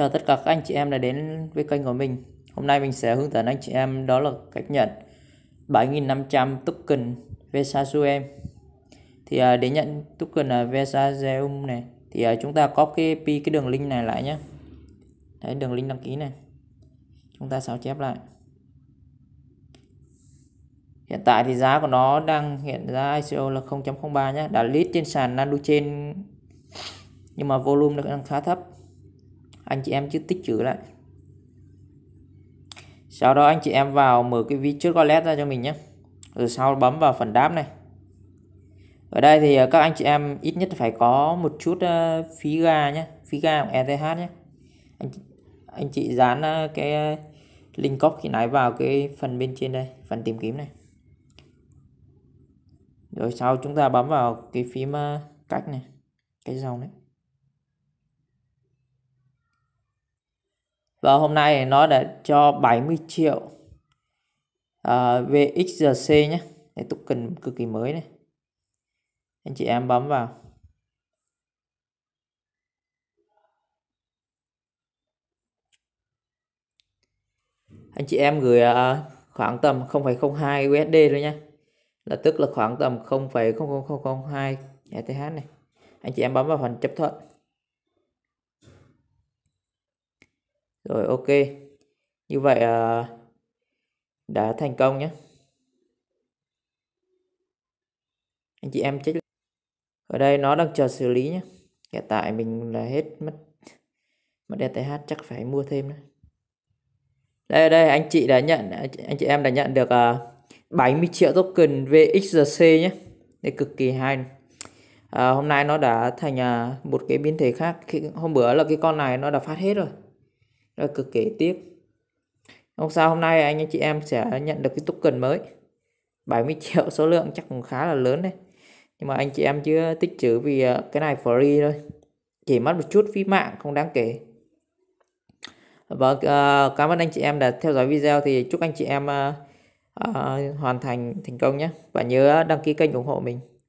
Chào tất cả các anh chị em đã đến với kênh của mình Hôm nay mình sẽ hướng dẫn anh chị em đó là cách nhận 7500 token Vesasuem Thì à, để nhận token à, Vesasuem này Thì à, chúng ta copy cái đường link này lại nhé Đấy đường link đăng ký này Chúng ta sao chép lại Hiện tại thì giá của nó đang hiện ra ICO là 0.03 nhé Đã list trên sàn Nano trên Nhưng mà volume nó đang khá thấp anh chị em cứ tích trữ lại sau đó anh chị em vào mở cái ví trước wallet ra cho mình nhé rồi sau bấm vào phần đáp này ở đây thì ờ, các anh chị em ít nhất phải có một chút ờ, phí ga nhé phí ga của ETH nhé anh, anh chị dán ờ, cái link copy nãy vào cái phần bên trên đây phần tìm kiếm này rồi sau chúng ta bấm vào cái phím cách này cái dòng này và hôm nay nó đã cho 70 triệu uh, ờ, à, VXRC nhé này token cực kỳ mới này anh chị em bấm vào anh chị em gửi uh, khoảng tầm 0,02 USD thôi nhé là tức là khoảng tầm 0,00002 ETH này anh chị em bấm vào phần chấp thuận rồi ok như vậy à, đã thành công nhé anh chị em check ở đây nó đang chờ xử lý nhé hiện tại mình là hết mất mất th chắc phải mua thêm nữa đây đây anh chị đã nhận anh chị em đã nhận được uh, à, 70 triệu token VXRC nhé đây cực kỳ hay à, hôm nay nó đã thành à, một cái biến thể khác hôm bữa là cái con này nó đã phát hết rồi rồi cực kỳ tiếc. không sao hôm nay anh em chị em sẽ nhận được cái token mới 70 triệu số lượng chắc cũng khá là lớn đấy nhưng mà anh chị em chưa tích trữ vì ờ, cái này free thôi chỉ mất một chút phí mạng không đáng kể Và vâng, uh, ờ, cảm ơn anh chị em đã theo dõi video thì chúc anh chị em uh, uh, hoàn thành thành công nhé và nhớ đăng ký kênh ủng hộ mình